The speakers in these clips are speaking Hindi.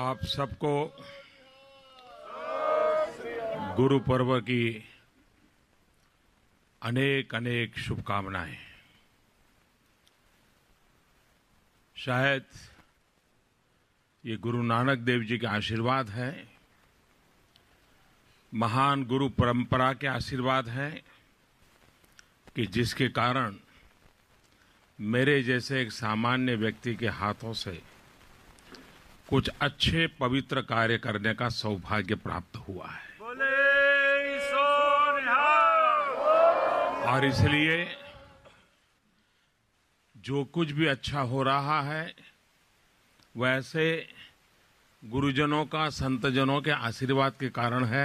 आप सबको गुरु पर्व की अनेक अनेक शुभकामनाएं शायद ये गुरु नानक देव जी के आशीर्वाद है महान गुरु परंपरा के आशीर्वाद हैं कि जिसके कारण मेरे जैसे एक सामान्य व्यक्ति के हाथों से कुछ अच्छे पवित्र कार्य करने का सौभाग्य प्राप्त हुआ है और इसलिए जो कुछ भी अच्छा हो रहा है वैसे गुरुजनों का संतजनों के आशीर्वाद के कारण है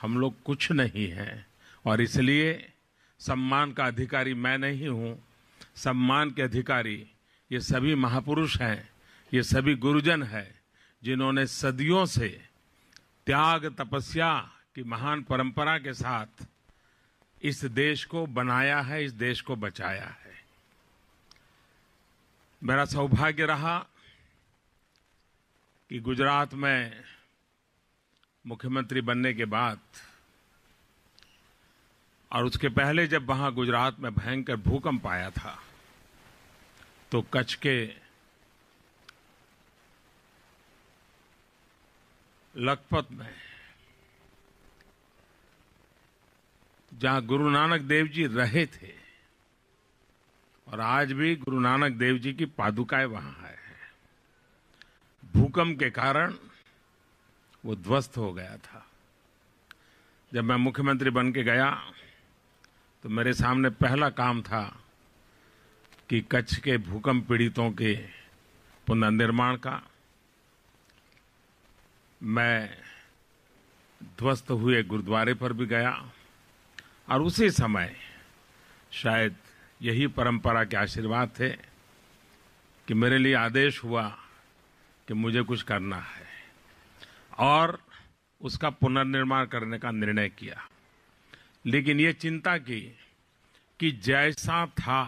हम लोग कुछ नहीं है और इसलिए सम्मान का अधिकारी मैं नहीं हूँ सम्मान के अधिकारी ये सभी महापुरुष हैं ये सभी गुरुजन हैं जिन्होंने सदियों से त्याग तपस्या की महान परंपरा के साथ इस देश को बनाया है इस देश को बचाया है मेरा सौभाग्य रहा कि गुजरात में मुख्यमंत्री बनने के बाद और उसके पहले जब वहां गुजरात में भयंकर भूकंप आया था तो कच्छ के लखपत में जहां गुरु नानक देव जी रहे थे और आज भी गुरु नानक देव जी की पादुकाएं वहां है भूकंप के कारण वो ध्वस्त हो गया था जब मैं मुख्यमंत्री बन के गया तो मेरे सामने पहला काम था कि कच्छ के भूकंप पीड़ितों के पुनर्निर्माण का मैं ध्वस्त हुए गुरुद्वारे पर भी गया और उसी समय शायद यही परंपरा के आशीर्वाद थे कि मेरे लिए आदेश हुआ कि मुझे कुछ करना है और उसका पुनर्निर्माण करने का निर्णय किया लेकिन ये चिंता की कि जैसा था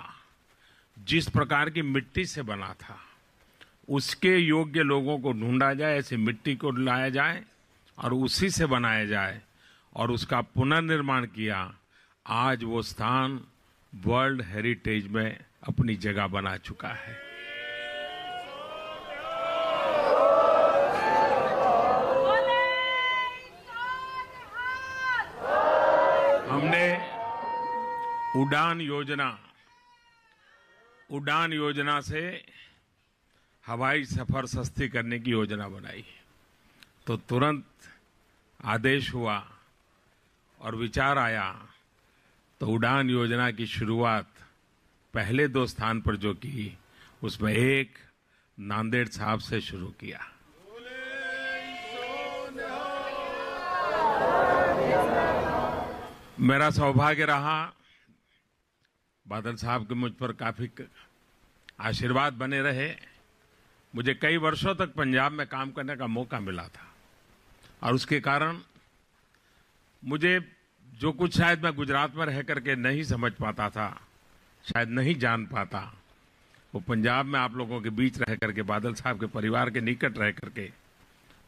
जिस प्रकार की मिट्टी से बना था उसके योग्य लोगों को ढूंढा जाए ऐसे मिट्टी को लाया जाए और उसी से बनाया जाए और उसका पुनर्निर्माण किया आज वो स्थान वर्ल्ड हेरिटेज में अपनी जगह बना चुका है हमने उड़ान योजना उड़ान योजना से हवाई सफर सस्ती करने की योजना बनाई तो तुरंत आदेश हुआ और विचार आया तो उड़ान योजना की शुरुआत पहले दो स्थान पर जो की उसमें एक नांदेड़ साहब से शुरू किया मेरा सौभाग्य रहा बादल साहब के मुझ पर काफी आशीर्वाद बने रहे मुझे कई वर्षों तक पंजाब में काम करने का मौका मिला था और उसके कारण मुझे जो कुछ शायद मैं गुजरात में रह करके नहीं समझ पाता था शायद नहीं जान पाता वो पंजाब में आप लोगों के बीच रह करके बादल साहब के परिवार के निकट रह करके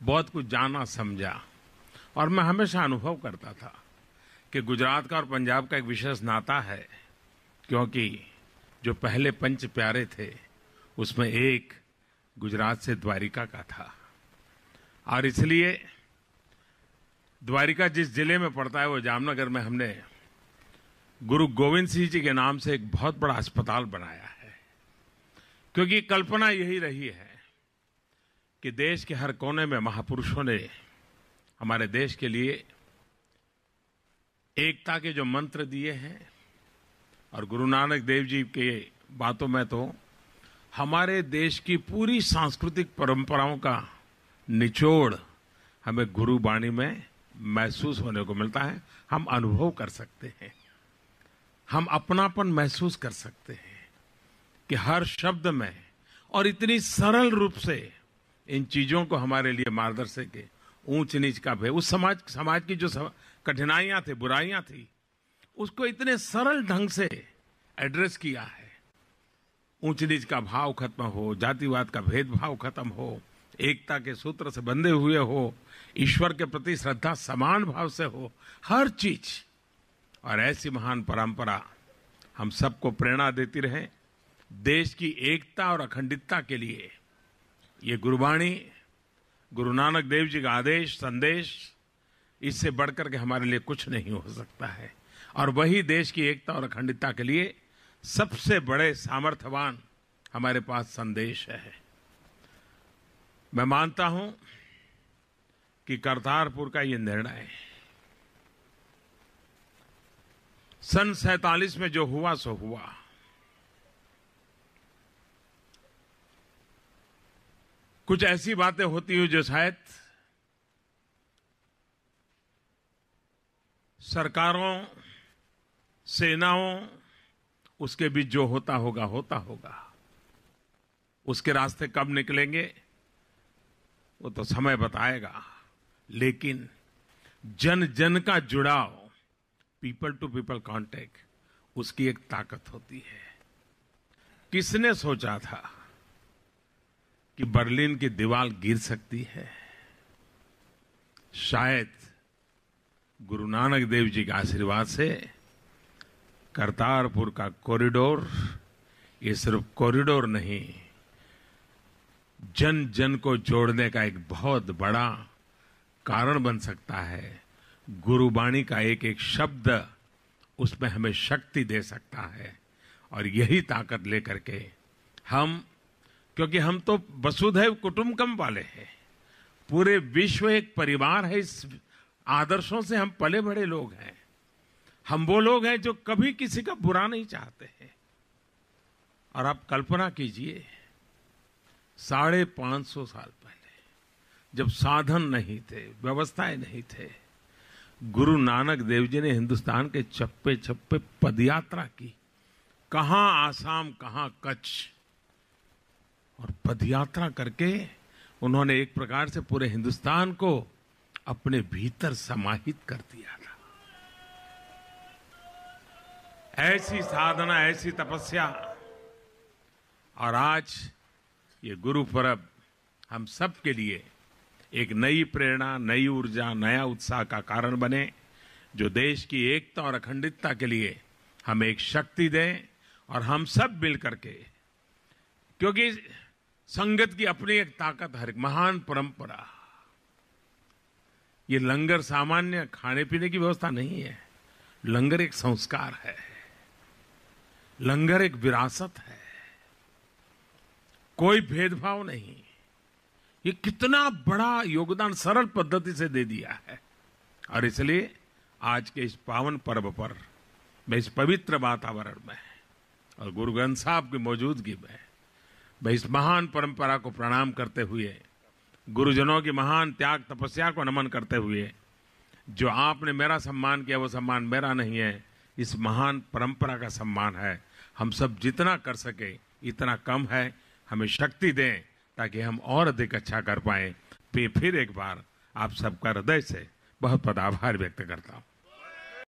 बहुत कुछ जाना समझा और मैं हमेशा अनुभव करता था कि गुजरात का और पंजाब का एक विशेष नाता है क्योंकि जो पहले पंच प्यारे थे उसमें एक गुजरात से द्वारिका का था और इसलिए द्वारिका जिस जिले में पड़ता है वो जामनगर में हमने गुरु गोविंद सिंह जी के नाम से एक बहुत बड़ा अस्पताल बनाया है क्योंकि कल्पना यही रही है कि देश के हर कोने में महापुरुषों ने हमारे देश के लिए एकता के जो मंत्र दिए हैं और गुरु नानक देव जी के बातों में तो हमारे देश की पूरी सांस्कृतिक परंपराओं का निचोड़ हमें गुरु में महसूस होने को मिलता है हम अनुभव कर सकते हैं हम अपनापन महसूस कर सकते हैं कि हर शब्द में और इतनी सरल रूप से इन चीजों को हमारे लिए मार्गदर्शक के ऊंच नीच का भय उस समाज समाज की जो कठिनाइयां थी बुराइयां थी उसको इतने सरल ढंग से एड्रेस किया है ऊंच नीच का भाव खत्म हो जातिवाद का भेदभाव खत्म हो एकता के सूत्र से बंधे हुए हो ईश्वर के प्रति श्रद्धा समान भाव से हो हर चीज और ऐसी महान परंपरा हम सबको प्रेरणा देती रहे देश की एकता और अखंडितता के लिए ये गुरुवाणी गुरु नानक देव जी का आदेश संदेश इससे बढ़कर के हमारे लिए कुछ नहीं हो सकता है और वही देश की एकता और अखंडता के लिए सबसे बड़े सामर्थ्यवान हमारे पास संदेश है मैं मानता हूं कि करतारपुर का यह निर्णय सन सैतालीस में जो हुआ सो हुआ कुछ ऐसी बातें होती हुई जो शायद सरकारों सेनाओं उसके भी जो होता होगा होता होगा उसके रास्ते कब निकलेंगे वो तो समय बताएगा लेकिन जन जन का जुड़ाव पीपल टू पीपल कांटेक्ट उसकी एक ताकत होती है किसने सोचा था कि बर्लिन की दीवार गिर सकती है शायद गुरु नानक देव जी के आशीर्वाद से करतारपुर का कॉरिडोर ये सिर्फ कॉरिडोर नहीं जन जन को जोड़ने का एक बहुत बड़ा कारण बन सकता है गुरुबाणी का एक एक शब्द उसमें हमें शक्ति दे सकता है और यही ताकत लेकर के हम क्योंकि हम तो वसुधैव कुटुम्बकम वाले हैं पूरे विश्व एक परिवार है इस आदर्शों से हम पले बड़े लोग हैं हम वो लोग हैं जो कभी किसी का बुरा नहीं चाहते हैं और आप कल्पना कीजिए साढ़े पांच सौ साल पहले जब साधन नहीं थे व्यवस्थाएं नहीं थे गुरु नानक देव जी ने हिंदुस्तान के छप्पे चप्पे पदयात्रा की कहा आसाम कहा कच्छ और पदयात्रा करके उन्होंने एक प्रकार से पूरे हिंदुस्तान को अपने भीतर समाहित कर दिया ऐसी साधना ऐसी तपस्या और आज ये गुरु पर्व हम सबके लिए एक नई प्रेरणा नई ऊर्जा नया उत्साह का कारण बने जो देश की एकता और अखंडितता के लिए हमें एक शक्ति दें और हम सब मिल करके क्योंकि संगत की अपनी एक ताकत हर एक महान परंपरा ये लंगर सामान्य खाने पीने की व्यवस्था नहीं है लंगर एक संस्कार है लंगर एक विरासत है कोई भेदभाव नहीं ये कितना बड़ा योगदान सरल पद्धति से दे दिया है और इसलिए आज के इस पावन पर्व पर मैं इस पवित्र वातावरण में और गुरु ग्रंथ साहब की मौजूदगी में मैं इस महान परंपरा को प्रणाम करते हुए गुरुजनों की महान त्याग तपस्या को नमन करते हुए जो आपने मेरा सम्मान किया वो सम्मान मेरा नहीं है इस महान परंपरा का सम्मान है हम सब जितना कर सके इतना कम है हमें शक्ति दें ताकि हम और अधिक अच्छा कर पाए फिर एक बार आप सबका हृदय से बहुत बहुत आभार व्यक्त करता हूँ